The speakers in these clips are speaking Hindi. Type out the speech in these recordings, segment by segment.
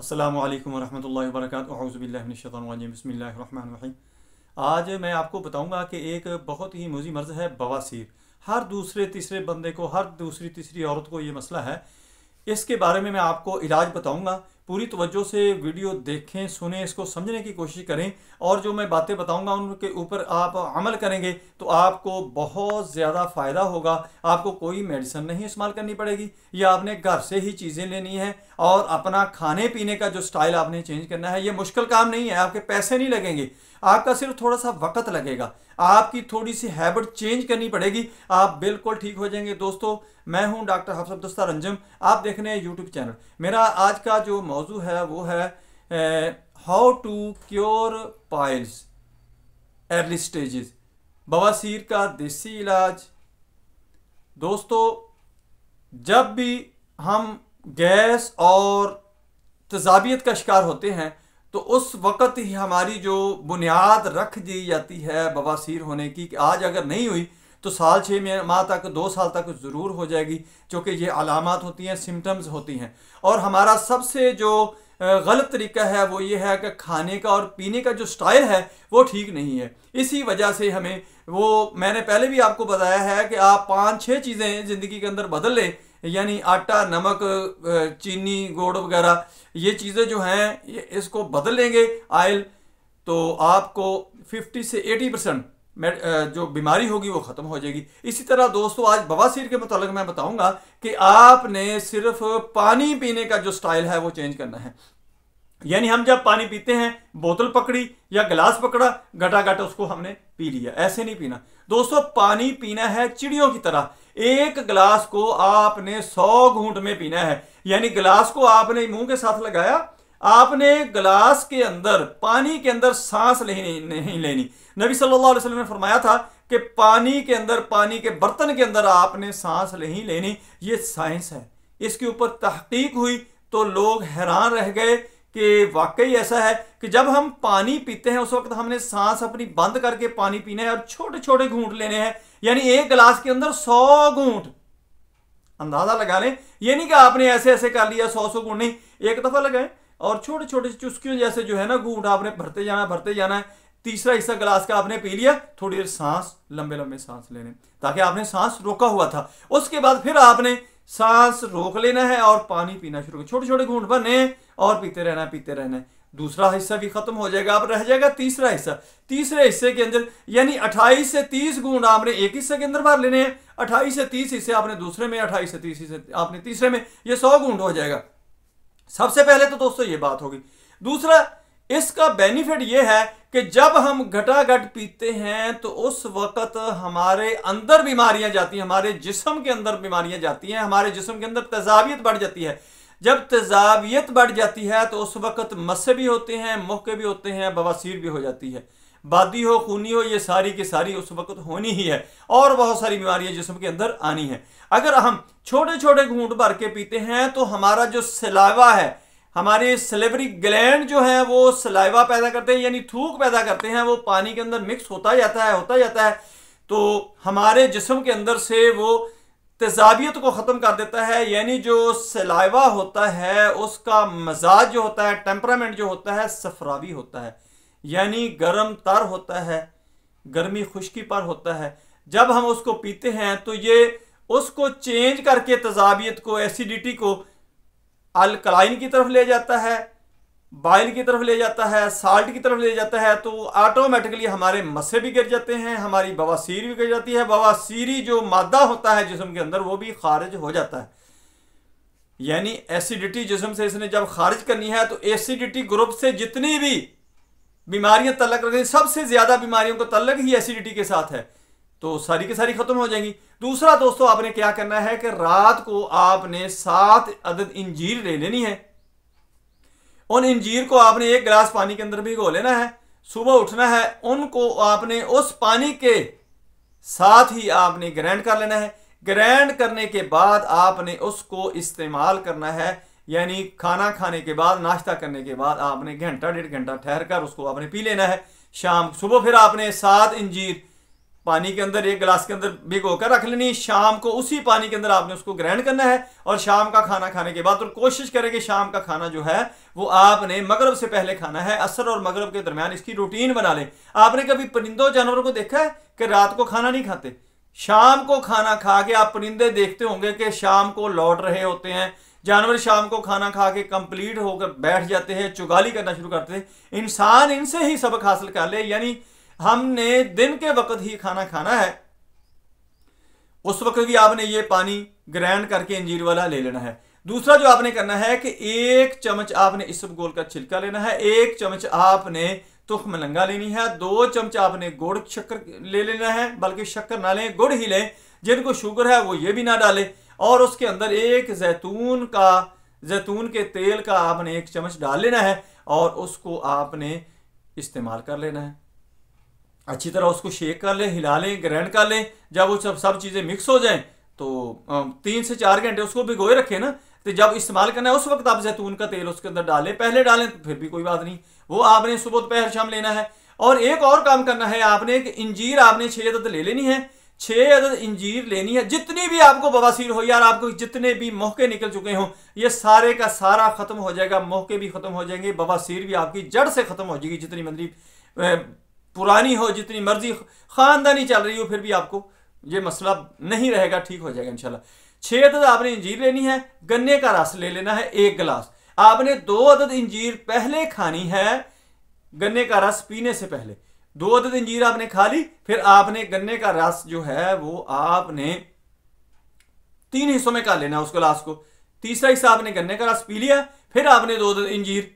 अस्सलाम वालेकुम वरहमतुल्लाहि वबरकातुहू औज़ुबिल्लाहिमिनशैतानिर्रजीम बसमिल्लाहिर्रहमानिर्रहीम आज मैं आपको बताऊंगा कि एक बहुत ही मुजी मर्ज़ है बवासीर हर दूसरे तीसरे बंदे को हर दूसरी तीसरी औरत को ये मसला है इसके बारे में मैं आपको इलाज बताऊंगा पूरी तवज्जो से वीडियो देखें सुने इसको समझने की कोशिश करें और जो मैं बातें बताऊंगा उनके ऊपर आप अमल करेंगे तो आपको बहुत ज़्यादा फ़ायदा होगा आपको कोई मेडिसिन नहीं इस्तेमाल करनी पड़ेगी या आपने घर से ही चीज़ें लेनी है और अपना खाने पीने का जो स्टाइल आपने चेंज करना है ये मुश्किल काम नहीं है आपके पैसे नहीं लगेंगे आपका सिर्फ थोड़ा सा वक्त लगेगा आपकी थोड़ी सी हैबिट चेंज करनी पड़ेगी आप बिल्कुल ठीक हो जाएंगे दोस्तों मैं हूं डॉक्टर हफ्स दस्ता रंजम आप देख रहे हैं यूट्यूब चैनल मेरा आज का जो मौजू है वो है how to cure piles early stages बवासीर का देसी इलाज दोस्तों जब भी हम गैस और तजाबियत का शिकार होते हैं तो उस वक़्त ही हमारी जो बुनियाद रख दी जाती है बवासीर होने की कि आज अगर नहीं हुई तो साल छः में माह तक दो साल तक ज़रूर हो जाएगी क्योंकि ये अलामत होती हैं सिम्टम्स होती हैं और हमारा सबसे जो गलत तरीका है वो ये है कि खाने का और पीने का जो स्टाइल है वो ठीक नहीं है इसी वजह से हमें वो मैंने पहले भी आपको बताया है कि आप पाँच छः चीज़ें ज़िंदगी के अंदर बदल लें यानी आटा नमक चीनी गुड़ वगैरह ये चीज़ें जो हैं इसको बदल लेंगे आयल तो आपको 50 से 80 परसेंट जो बीमारी होगी वो ख़त्म हो जाएगी इसी तरह दोस्तों आज बवासीर के मतलब मैं बताऊंगा कि आपने सिर्फ पानी पीने का जो स्टाइल है वो चेंज करना है यानी हम जब पानी पीते हैं बोतल पकड़ी या गिलास पकड़ा घटा घटा उसको हमने पी लिया ऐसे नहीं पीना दोस्तों पानी पीना है चिड़ियों की तरह एक गिलास को आपने सौ घूंट में पीना है यानी गिलास को आपने मुंह के साथ लगाया आपने ग्लास के अंदर पानी के अंदर सांस लेनी नहीं लेनी नबी सल्लल्लाहु अलैहि वसल्लम ने फरमाया था कि पानी के अंदर पानी के बर्तन के अंदर आपने सांस नहीं लेनी ये साइंस है इसके ऊपर तहकीक हुई तो लोग हैरान रह गए कि वाकई ऐसा है कि जब हम पानी पीते हैं उस वक्त हमने सांस अपनी बंद करके पानी पीना है और छोटे छोटे घूंट लेने हैं यानी एक गिलास के अंदर सौ घूंट अंदाज़ा लगा लें ये नहीं कि आपने ऐसे ऐसे कर लिया सौ सौ घूंट नहीं एक दफ़ा लगाएं और छोटे छोटे चुस्कियों जैसे जो है ना घूट आपने भरते जाना भरते जाना है तीसरा हिस्सा ग्लास का आपने पी लिया थोड़ी देर सांस लंबे लंबे सांस लेने ताकि आपने सांस रोका हुआ था उसके बाद फिर आपने सांस रोक लेना है और पानी पीना शुरू कर छोटे छोटे घूट भरने और पीते रहना पीते रहना है दूसरा हिस्सा भी खत्म हो जाएगा अब रह जाएगा तीसरा हिस्सा तीसरे हिस्से के अंदर यानी 28 से 30 गुण आपने एक हिस्से के अंदर भर लेने हैं 28 से 30 हिस्से आपने दूसरे में 28 से 30 हिस्से आपने तीसरे में ये 100 गुण हो जाएगा सबसे पहले तो दोस्तों ये बात होगी दूसरा इसका बेनिफिट ये है कि जब हम घटाघट पीते हैं तो उस वक्त हमारे अंदर बीमारियां जाती हैं हमारे जिसम के अंदर बीमारियां जाती हैं हमारे जिसम के अंदर तेजाबियत बढ़ जाती है जब तेजाबियत बढ़ जाती है तो उस वक्त मस्से भी होते हैं मोहके भी होते हैं बवासीर भी हो जाती है बादी हो खूनी हो ये सारी की सारी उस वक्त होनी ही है और बहुत सारी बीमारियां जिसम के अंदर आनी है अगर हम छोटे छोटे घूंट भर के पीते हैं तो हमारा जो सलावा है हमारे सिलेवरी ग्लैंड जो है वो सलाइवा पैदा करते हैं यानी थूक पैदा करते हैं वो पानी के अंदर मिक्स होता जाता है होता जाता है तो हमारे जिसम के अंदर से वो तेजाबियत को ख़त्म कर देता है यानी जो सलाइवा होता है उसका मजाज जो होता है टेम्परामेंट जो होता है सफरावी होता है यानी गर्म तर होता है गर्मी खुश्की पर होता है जब हम उसको पीते हैं तो ये उसको चेंज करके तजाबियत को एसिडिटी को अल्कलाइन की तरफ ले जाता है बाइल की तरफ ले जाता है साल्ट की तरफ ले जाता है तो ऑटोमेटिकली हमारे मसे भी गिर जाते हैं हमारी बवासीर भी गिर जाती है बवासीरी जो मादा होता है जिसम के अंदर वो भी खारिज हो जाता है यानी एसिडिटी जिसम से इसने जब खारिज करनी है तो एसिडिटी ग्रुप से जितनी भी बीमारियां तलक रखें सबसे ज़्यादा बीमारियों को तल्लक ही एसिडिटी के साथ है तो सारी की सारी ख़त्म हो जाएंगी दूसरा दोस्तों आपने क्या करना है कि रात को आपने सात अदद इंजीर ले लेनी है उन इंजीर को आपने एक गिलास पानी के अंदर भिगो लेना है सुबह उठना है उनको आपने उस पानी के साथ ही आपने ग्रैंड कर लेना है ग्रैंड करने के बाद आपने उसको इस्तेमाल करना है यानी खाना खाने के बाद नाश्ता करने के बाद आपने घंटा डेढ़ घंटा ठहर कर उसको आपने पी लेना है शाम सुबह फिर आपने सात इंजीर पानी के अंदर एक गिलास के अंदर भिगो कर रख लेनी शाम को उसी पानी के अंदर आपने उसको ग्रहण करना है और शाम का खाना खाने के बाद और कोशिश करें कि शाम का खाना जो है वो आपने मगरब से पहले खाना है असर और मगरब के दरमियान इसकी रूटीन बना लें आपने कभी परिंदों जानवरों को देखा है कि रात को खाना नहीं खाते शाम को खाना खा के आप परिंदे देखते होंगे कि शाम को लौट रहे होते हैं जानवर शाम को खाना खा के कंप्लीट होकर बैठ जाते हैं चुगाली करना शुरू करते हैं इंसान इनसे ही सबक हासिल कर ले यानी हमने दिन के वक्त ही खाना खाना है उस वक्त भी आपने ये पानी ग्रैंड करके अंजीर वाला ले लेना है दूसरा जो आपने करना है कि एक चम्मच आपने इस गोल का छिलका लेना है एक चम्मच आपने तुख मलंगा लेनी है दो चम्मच आपने गुड़ शक्कर ले लेना है बल्कि शक्कर ना लें गुड़ ही लें जिनको शुगर है वो ये भी ना डालें और उसके अंदर एक जैतून का जैतून के तेल का आपने एक चम्मच डाल लेना है और उसको आपने इस्तेमाल कर लेना है अच्छी तरह उसको शेक कर लें हिला लें ग्रैंड कर लें जब वो सब सब चीज़ें मिक्स हो जाएं तो तीन से चार घंटे उसको भिगोए रखें ना तो जब इस्तेमाल करना है उस वक्त आप जैतून का तेल उसके अंदर डालें पहले डालें तो फिर भी कोई बात नहीं वो आपने सुबह दोपहर शाम लेना है और एक और काम करना है आपने एक इंजीर आपने छः दत्त ले लेनी है छः अदद इंजीर लेनी है जितनी भी आपको बवासीर हो यार आपको जितने भी मौके निकल चुके हों ये सारे का सारा ख़त्म हो जाएगा मौके भी ख़त्म हो जाएंगे बवासीर भी आपकी जड़ से ख़त्म हो जाएगी जितनी मर्जी पुरानी हो जितनी मर्जी ख़ानदानी चल रही हो फिर भी आपको ये मसला नहीं रहेगा ठीक हो जाएगा इनशाला छः अदद आपने इंजीर लेनी है गन्ने का रस ले लेना है एक गिलास आपने दो अदद इंजीर पहले खानी है गन्ने का रस पीने से पहले दो अदद अंजीर आपने खा ली फिर आपने गन्ने का रस जो है वो आपने तीन हिस्सों में कर लेना उस गिलास को तीसरा हिस्सा आपने गन्ने का रस पी लिया फिर आपने दो अदद अंजीर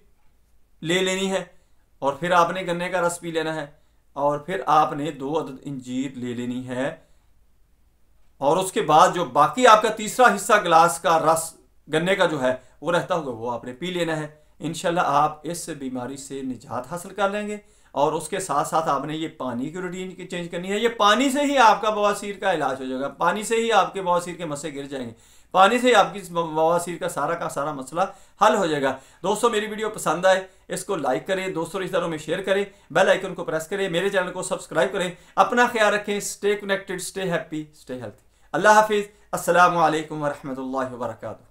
ले लेनी है और फिर आपने गन्ने का रस पी लेना है और फिर आपने दो अदद इंजीर ले लेनी है और उसके बाद जो बाकी आपका तीसरा हिस्सा गिलास का रस गन्ने का जो है वो रहता होगा वो आपने पी लेना है इन आप इस बीमारी से निजात हासिल कर लेंगे और उसके साथ साथ आपने ये पानी की रूटीन की चेंज करनी है ये पानी से ही आपका बवासीर का इलाज हो जाएगा पानी से ही आपके बवासीर के मसले गिर जाएंगे पानी से ही आपकी बवासीर का सारा का सारा मसला हल हो जाएगा दोस्तों मेरी वीडियो पसंद आए इसको लाइक करें दोस्तों रिश्तेदारों में शेयर करें बेल आइकन को प्रेस करें मेरे चैनल को सब्सक्राइब करें अपना ख्याल रखें stay connected stay happy stay healthy अल्लाह हाफिज़ असलकम वरहमल वर्का